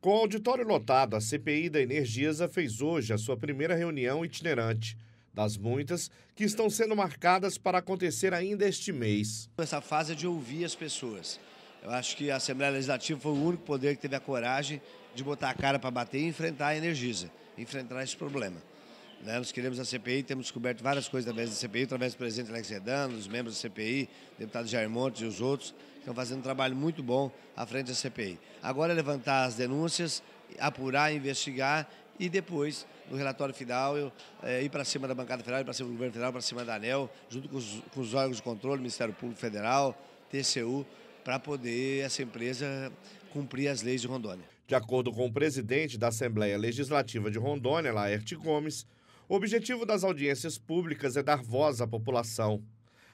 Com o auditório lotado, a CPI da Energisa fez hoje a sua primeira reunião itinerante, das muitas que estão sendo marcadas para acontecer ainda este mês. Essa fase é de ouvir as pessoas. Eu acho que a Assembleia Legislativa foi o único poder que teve a coragem de botar a cara para bater e enfrentar a Energisa, enfrentar esse problema. Né? Nós queremos a CPI, temos descoberto várias coisas através da CPI, através do presidente Alex Redano, dos membros da CPI, deputado Jair Montes e os outros estão fazendo um trabalho muito bom à frente da CPI. Agora é levantar as denúncias, apurar, investigar e depois, no relatório final, eu, é, ir para cima da bancada federal, para cima do governo federal, para cima da ANEL, junto com os, com os órgãos de controle, Ministério Público Federal, TCU, para poder essa empresa cumprir as leis de Rondônia. De acordo com o presidente da Assembleia Legislativa de Rondônia, Laerte Gomes, o objetivo das audiências públicas é dar voz à população.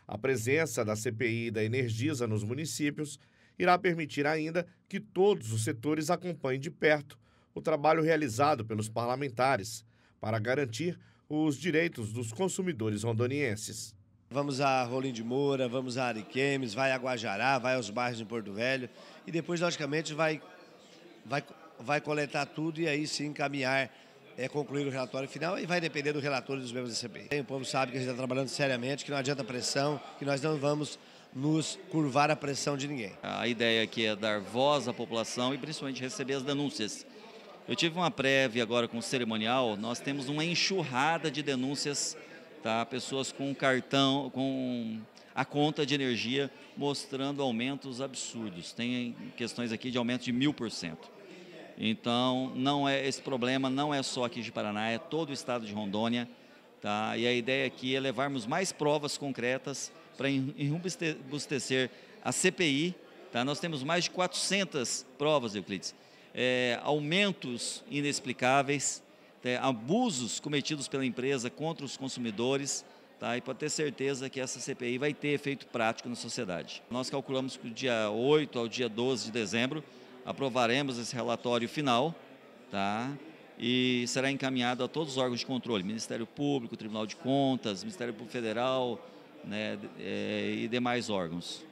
A presença da CPI da Energisa nos municípios irá permitir ainda que todos os setores acompanhem de perto o trabalho realizado pelos parlamentares para garantir os direitos dos consumidores rondonienses. Vamos a Rolim de Moura, vamos a Ariquemes, vai a Guajará, vai aos bairros em Porto Velho e depois, logicamente, vai, vai, vai coletar tudo e aí se encaminhar é, concluir o relatório final e vai depender do relator e dos membros da CPI. O povo sabe que a gente está trabalhando seriamente, que não adianta pressão, que nós não vamos nos curvar a pressão de ninguém. A ideia aqui é dar voz à população e principalmente receber as denúncias. Eu tive uma prévia agora com o cerimonial, nós temos uma enxurrada de denúncias, tá? pessoas com cartão, com a conta de energia mostrando aumentos absurdos. Tem questões aqui de aumento de mil por cento. Então, não é esse problema não é só aqui de Paraná, é todo o estado de Rondônia. Tá? E a ideia aqui é levarmos mais provas concretas para embustecer a CPI. Tá? Nós temos mais de 400 provas, Euclides. É, aumentos inexplicáveis, é, abusos cometidos pela empresa contra os consumidores. Tá? E pode ter certeza que essa CPI vai ter efeito prático na sociedade. Nós calculamos que do dia 8 ao dia 12 de dezembro aprovaremos esse relatório final, tá? E será encaminhado a todos os órgãos de controle, Ministério Público, Tribunal de Contas, Ministério Público Federal né, é, e demais órgãos.